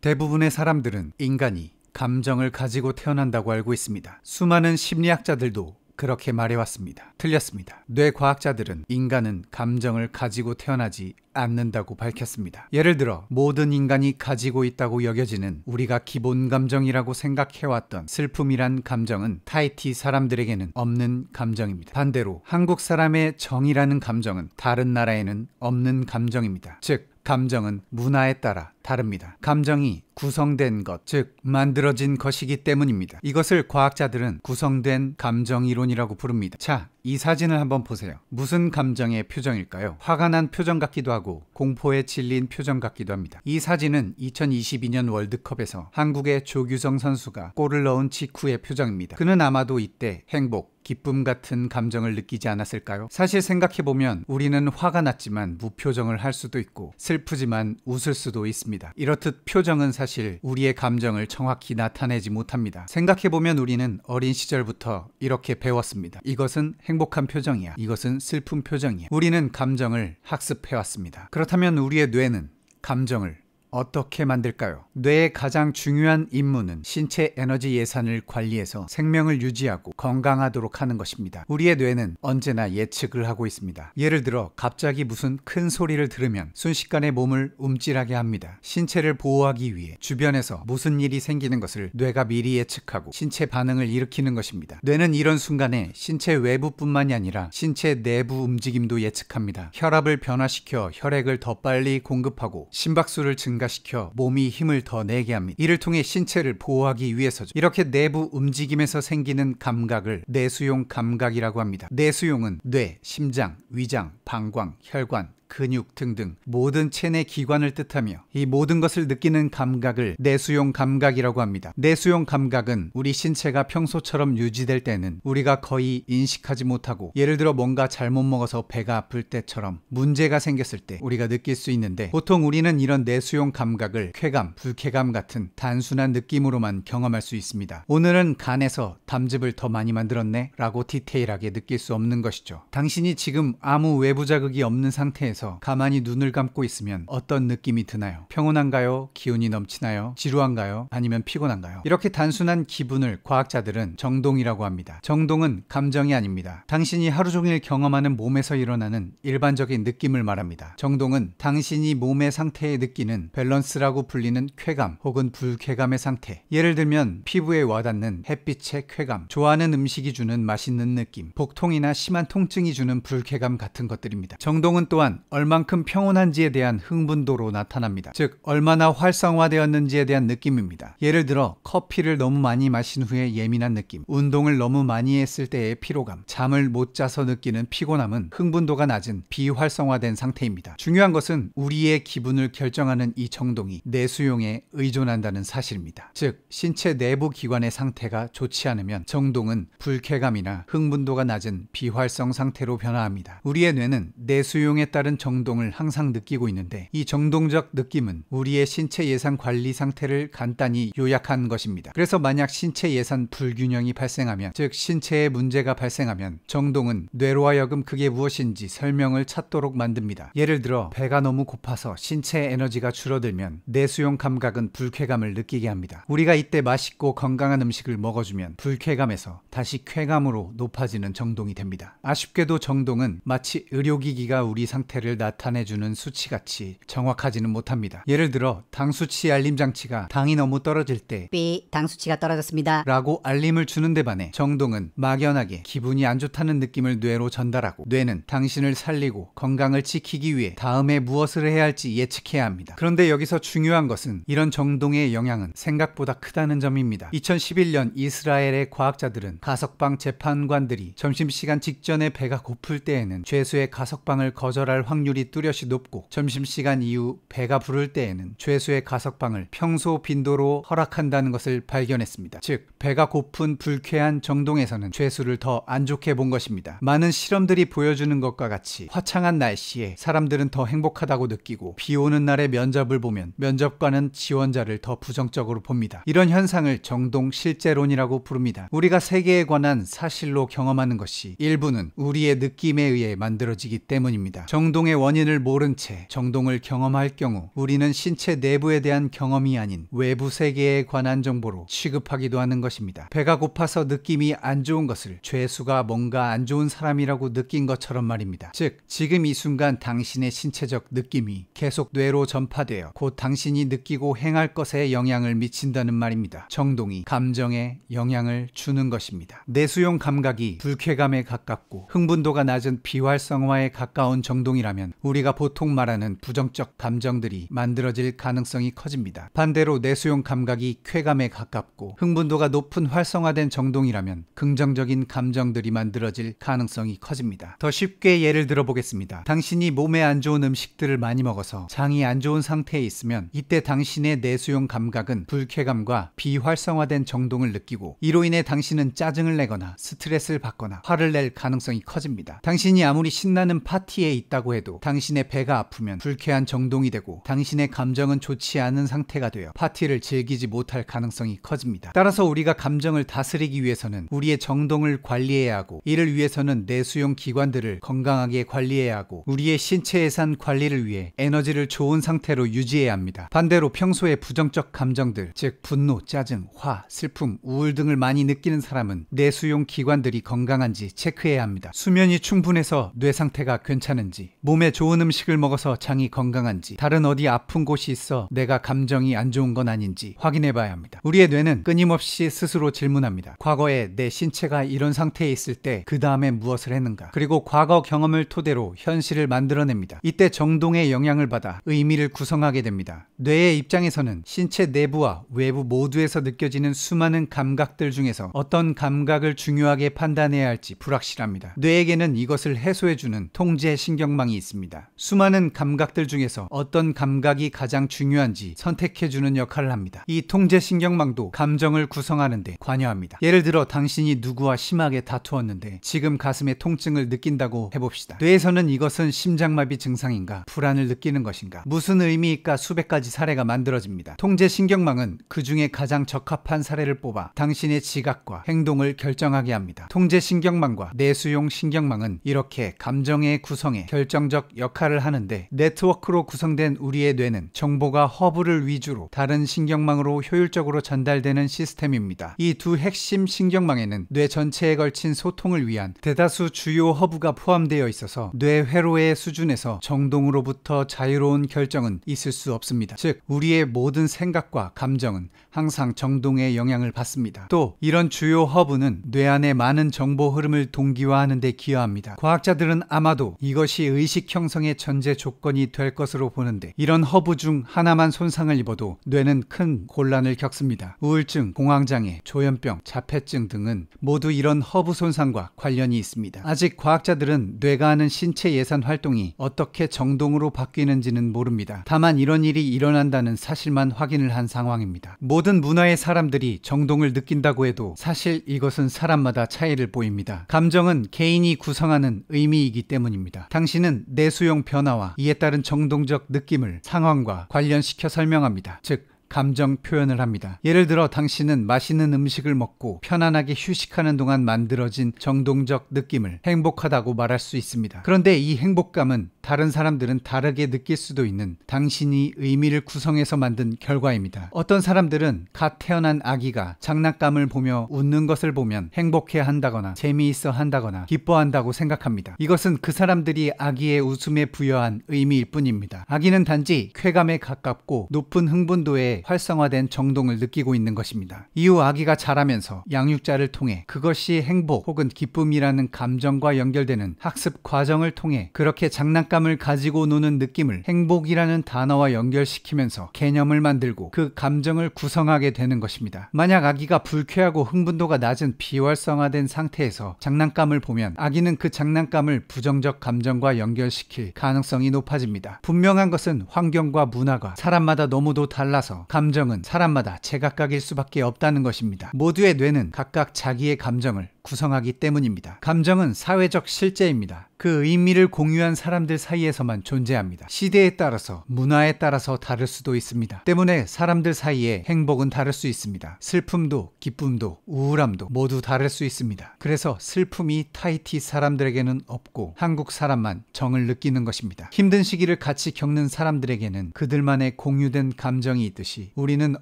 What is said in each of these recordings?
대부분의 사람들은 인간이 감정을 가지고 태어난다고 알고 있습니다. 수많은 심리학자들도 그렇게 말해왔습니다. 틀렸습니다. 뇌과학자들은 인간은 감정을 가지고 태어나지 않는다고 밝혔습니다. 예를 들어 모든 인간이 가지고 있다고 여겨지는 우리가 기본 감정이라고 생각해왔던 슬픔이란 감정은 타이티 사람들에게는 없는 감정입니다. 반대로 한국 사람의 정이라는 감정은 다른 나라에는 없는 감정입니다. 즉 감정은 문화에 따라 다릅니다. 감정이 구성된 것, 즉 만들어진 것이기 때문입니다. 이것을 과학자들은 구성된 감정 이론이라고 부릅니다. 자, 이 사진을 한번 보세요. 무슨 감정의 표정일까요? 화가 난 표정 같기도 하고 하고 공포에 질린 표정 같기도 합니다. 이 사진은 2022년 월드컵에서 한국의 조규성 선수가 골을 넣은 직후의 표정입니다. 그는 아마도 이때 행복, 기쁨 같은 감정을 느끼지 않았을까요? 사실 생각해보면 우리는 화가 났지만 무표정을 할 수도 있고 슬프지만 웃을 수도 있습니다. 이렇듯 표정은 사실 우리의 감정을 정확히 나타내지 못합니다. 생각해보면 우리는 어린 시절부터 이렇게 배웠습니다. 이것은 행복한 표정이야. 이것은 슬픈 표정이야. 우리는 감정을 학습해왔습니다. 그렇다면 우리의 뇌는 감정을 어떻게 만들까요? 뇌의 가장 중요한 임무는 신체 에너지 예산을 관리해서 생명을 유지하고 건강하도록 하는 것입니다. 우리의 뇌는 언제나 예측을 하고 있습니다. 예를 들어 갑자기 무슨 큰 소리를 들으면 순식간에 몸을 움찔하게 합니다. 신체를 보호하기 위해 주변에서 무슨 일이 생기는 것을 뇌가 미리 예측하고 신체 반응을 일으키는 것입니다. 뇌는 이런 순간에 신체 외부뿐만이 아니라 신체 내부 움직임도 예측합니다. 혈압을 변화시켜 혈액을 더 빨리 공급하고 심박수를 증가 합니다 증가시켜 몸이 힘을 더 내게 합니다. 이를 통해 신체를 보호하기 위해서죠. 이렇게 내부 움직임에서 생기는 감각을 내수용 감각이라고 합니다. 내수용은 뇌, 심장, 위장, 방광, 혈관, 근육 등등 모든 체내 기관을 뜻하며 이 모든 것을 느끼는 감각을 내수용 감각이라고 합니다. 내수용 감각은 우리 신체가 평소처럼 유지될 때는 우리가 거의 인식하지 못하고 예를 들어 뭔가 잘못 먹어서 배가 아플 때처럼 문제가 생겼을 때 우리가 느낄 수 있는데 보통 우리는 이런 내수용 감각을 쾌감, 불쾌감 같은 단순한 느낌으로만 경험할 수 있습니다. 오늘은 간에서 담즙을 더 많이 만들었네 라고 디테일하게 느낄 수 없는 것이죠. 당신이 지금 아무 외부 자극이 없는 상태에서 자리에서 가만히 눈을 감고 있으면 어떤 느낌이 드나요? 평온한가요? 기운이 넘치나요? 지루한가요? 아니면 피곤한가요? 이렇게 단순한 기분을 과학자들은 정동이라고 합니다. 정동은 감정이 아닙니다. 당신이 하루 종일 경험하는 몸에서 일어나는 일반적인 느낌을 말합니다. 정동은 당신이 몸의 상태에 느끼는 밸런스라고 불리는 쾌감 혹은 불쾌감의 상태. 예를 들면 피부에 와닿는 햇빛의 쾌감, 좋아하는 음식이 주는 맛있는 느낌, 복통이나 심한 통증이 주는 불쾌감 같은 것들입니다. 정동은 또한 얼만큼 평온한지에 대한 흥분도로 나타납니다. 즉, 얼마나 활성화되었는지에 대한 느낌입니다. 예를 들어, 커피를 너무 많이 마신 후에 예민한 느낌, 운동을 너무 많이 했을 때의 피로감, 잠을 못 자서 느끼는 피곤함은 흥분도가 낮은 비활성화된 상태입니다. 중요한 것은 우리의 기분을 결정하는 이 정동이 내수용에 의존한다는 사실입니다. 즉, 신체 내부 기관의 상태가 좋지 않으면 정동은 불쾌감이나 흥분도가 낮은 비활성 상태로 변화합니다. 우리의 뇌는 내수용에 따른 정동을 항상 느끼고 있는데 이 정동적 느낌은 우리의 신체 예산 관리 상태를 간단히 요약한 것입니다. 그래서 만약 신체 예산 불균형이 발생하면 즉 신체에 문제가 발생하면 정동은 뇌로 하여금 그게 무엇인지 설명을 찾도록 만듭니다. 예를 들어 배가 너무 고파서 신체 에너지가 줄어들면 내수용 감각은 불쾌감을 느끼게 합니다. 우리가 이때 맛있고 건강한 음식을 먹어주면 불쾌감에서 다시 쾌감으로 높아지는 정동이 됩니다. 아쉽게도 정동은 마치 의료기기가 우리 상태를 범위를 나타내주는 수치같이 정확하지는 못합니다. 예를 들어 당 수치 알림 장치가 당이 너무 떨어질 때 B 네, 당 수치가 떨어졌습니다. 라고 알림을 주는데 반해 정동은 막연하게 기분이 안 좋다는 느낌을 뇌로 전달하고 뇌는 당신을 살리고 건강을 지키기 위해 다음에 무엇을 해야 할지 예측해야 합니다. 그런데 여기서 중요한 것은 이런 정동의 영향은 생각보다 크다는 점입니다. 2011년 이스라엘의 과학자들은 가석방 재판관들이 점심시간 직전에 배가 고플 때에는 죄수의 가석방을 거절할 확률 확률이 뚜렷이 높고 점심시간 이후 배가 부를 때에는 죄수의 가석방을 평소 빈도로 허락한다는 것을 발견했습니다. 즉 배가 고픈 불쾌한 정동에서는 죄수를 더 안 좋게 본 것입니다. 많은 실험들이 보여주는 것과 같이 화창한 날씨에 사람들은 더 행복하다고 느끼고 비 오는 날의 면접을 보면 면접관은 지원자를 더 부정적으로 봅니다. 이런 현상을 정동 실제론이라고 부릅니다. 우리가 세계에 관한 사실로 경험하는 것이 일부는 우리의 느낌에 의해 만들어지기 때문입니다. 정동의 정동의 원인을 모른 채 정동을 경험할 경우 우리는 신체 내부에 대한 경험이 아닌 외부 세계에 관한 정보로 취급하기도 하는 것입니다. 배가 고파서 느낌이 안 좋은 것을 죄수가 뭔가 안 좋은 사람이라고 느낀 것처럼 말입니다. 즉, 지금 이 순간 당신의 신체적 느낌이 계속 뇌로 전파되어 곧 당신이 느끼고 행할 것에 영향을 미친다는 말입니다. 정동이 감정에 영향을 주는 것입니다. 내수용 감각이 불쾌감에 가깝고 흥분도가 낮은 비활성화에 가까운 정동이라 감정라면 우리가 보통 말하는 부정적 감정들이 만들어질 가능성이 커집니다. 반대로 내수용 감각이 쾌감에 가깝고 흥분도가 높은 활성화된 정동이라면 긍정적인 감정들이 만들어질 가능성이 커집니다. 더 쉽게 예를 들어보겠습니다. 당신이 몸에 안 좋은 음식들을 많이 먹어서 장이 안 좋은 상태에 있으면 이때 당신의 내수용 감각은 불쾌감과 비활성화된 정동을 느끼고 이로 인해 당신은 짜증을 내거나 스트레스를 받거나 화를 낼 가능성이 커집니다. 당신이 아무리 신나는 파티에 있다고 해도 경우에도 당신의 배가 아프면 불쾌한 정동이 되고 당신의 감정은 좋지 않은 상태가 되어 파티를 즐기지 못할 가능성이 커집니다. 따라서 우리가 감정을 다스리기 위해서는 우리의 정동을 관리해야 하고 이를 위해서는 내수용 기관들을 건강하게 관리해야 하고 우리의 신체 예산 관리를 위해 에너지를 좋은 상태로 유지해야 합니다. 반대로 평소에 부정적 감정들 즉 분노, 짜증, 화, 슬픔, 우울 등을 많이 느끼는 사람은 내수용 기관들이 건강한지 체크해야 합니다. 수면이 충분해서 뇌 상태가 괜찮은지 몸에 좋은 음식을 먹어서 장이 건강한지 다른 어디 아픈 곳이 있어 내가 감정이 안 좋은 건 아닌지 확인해 봐야 합니다. 우리의 뇌는 끊임없이 스스로 질문합니다. 과거에 내 신체가 이런 상태에 있을 때 그 다음에 무엇을 했는가? 그리고 과거 경험을 토대로 현실을 만들어냅니다. 이때 정동의 영향을 받아 의미를 구성하게 됩니다. 뇌의 입장에서는 신체 내부와 외부 모두에서 느껴지는 수많은 감각들 중에서 어떤 감각을 중요하게 판단해야 할지 불확실합니다. 뇌에게는 이것을 해소해주는 통제 신경망이 있습니다. 수많은 감각들 중에서 어떤 감각이 가장 중요한지 선택해주는 역할을 합니다. 이 통제신경망도 감정을 구성하는데 관여합니다. 예를 들어 당신이 누구와 심하게 다투었는데 지금 가슴에 통증을 느낀다고 해봅시다. 뇌에서는 이것은 심장마비 증상인가 불안을 느끼는 것인가 무슨 의미일까 수백 가지 사례가 만들어집니다. 통제신경망은 그 중에 가장 적합한 사례를 뽑아 당신의 지각과 행동을 결정하게 합니다. 통제신경망과 내수용 신경망은 이렇게 감정의 구성에 결정 결정적 역할을 하는데 네트워크로 구성된 우리의 뇌는 정보가 허브를 위주로 다른 신경망으로 효율적으로 전달되는 시스템입니다. 이 두 핵심 신경망에는 뇌 전체에 걸친 소통을 위한 대다수 주요 허브가 포함되어 있어서 뇌 회로의 수준에서 정동으로부터 자유로운 결정은 있을 수 없습니다. 즉 우리의 모든 생각과 감정은 항상 정동의 영향을 받습니다. 또 이런 주요 허브는 뇌 안의 많은 정보 흐름을 동기화하는 데 기여합니다. 과학자들은 아마도 이것이 의식 의식 형성의 전제 조건이 될 것으로 보는데 이런 허브 중 하나만 손상을 입어도 뇌는 큰 곤란을 겪습니다. 우울증, 공황장애, 조현병, 자폐증 등은 모두 이런 허브 손상과 관련이 있습니다. 아직 과학자들은 뇌가 하는 신체 예산 활동이 어떻게 정동으로 바뀌는지는 모릅니다. 다만 이런 일이 일어난다는 사실만 확인을 한 상황입니다. 모든 문화의 사람들이 정동을 느낀다고 해도 사실 이것은 사람마다 차이를 보입니다. 감정은 개인이 구성하는 의미이기 때문입니다. 당신은 내수용 변화와 이에 따른 정동적 느낌을 상황과 관련시켜 설명합니다. 즉 감정 표현을 합니다. 예를 들어 당신은 맛있는 음식을 먹고 편안하게 휴식하는 동안 만들어진 정동적 느낌을 행복하다고 말할 수 있습니다. 그런데 이 행복감은 다른 사람들은 다르게 느낄 수도 있는 당신이 의미를 구성해서 만든 결과입니다. 어떤 사람들은 갓 태어난 아기가 장난감을 보며 웃는 것을 보면 행복해 한다거나 재미있어 한다거나 기뻐한다고 생각합니다. 이것은 그 사람들이 아기의 웃음에 부여한 의미일 뿐입니다. 아기는 단지 쾌감에 가깝고 높은 흥분도에 네. 활성화된 정동을 느끼고 있는 것입니다. 이후 아기가 자라면서 양육자를 통해 그것이 행복 혹은 기쁨이라는 감정과 연결되는 학습 과정을 통해 그렇게 장난감을 가지고 노는 느낌을 행복이라는 단어와 연결시키면서 개념을 만들고 그 감정을 구성하게 되는 것입니다. 만약 아기가 불쾌하고 흥분도가 낮은 비활성화된 상태에서 장난감을 보면 아기는 그 장난감을 부정적 감정과 연결시킬 가능성이 높아집니다. 분명한 것은 환경과 문화가 사람마다 너무도 달라서 감정은 사람마다 제각각일 수밖에 없다는 것입니다. 모두의 뇌는 각각 자기의 감정을 구성하기 때문입니다. 감정은 사회적 실제입니다. 그 의미를 공유한 사람들 사이에서만 존재합니다. 시대에 따라서 문화에 따라서 다를 수도 있습니다. 때문에 사람들 사이에 행복은 다를 수 있습니다. 슬픔도 기쁨도 우울함도 모두 다를 수 있습니다. 그래서 슬픔이 타이티 사람들에게는 없고 한국 사람만 정을 느끼는 것입니다. 힘든 시기를 같이 겪는 사람들에게는 그들만의 공유된 감정이 있듯이 우리는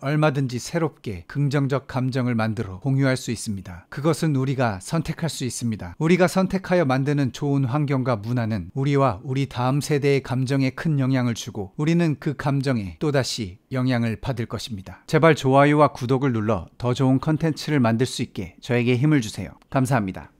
얼마든지 새롭게 긍정적 감정을 만들어 공유할 수 있습니다. 그것은 우리가 선택할 수 있습니다. 우리가 선택하여 만드는 좋은 환경 환경과 문화는 우리와 우리 다음 세대의 감정에 큰 영향을 주고 우리는 그 감정에 또다시 영향을 받을 것입니다. 제발 좋아요와 구독을 눌러 더 좋은 컨텐츠를 만들 수 있게 저에게 힘을 주세요. 감사합니다.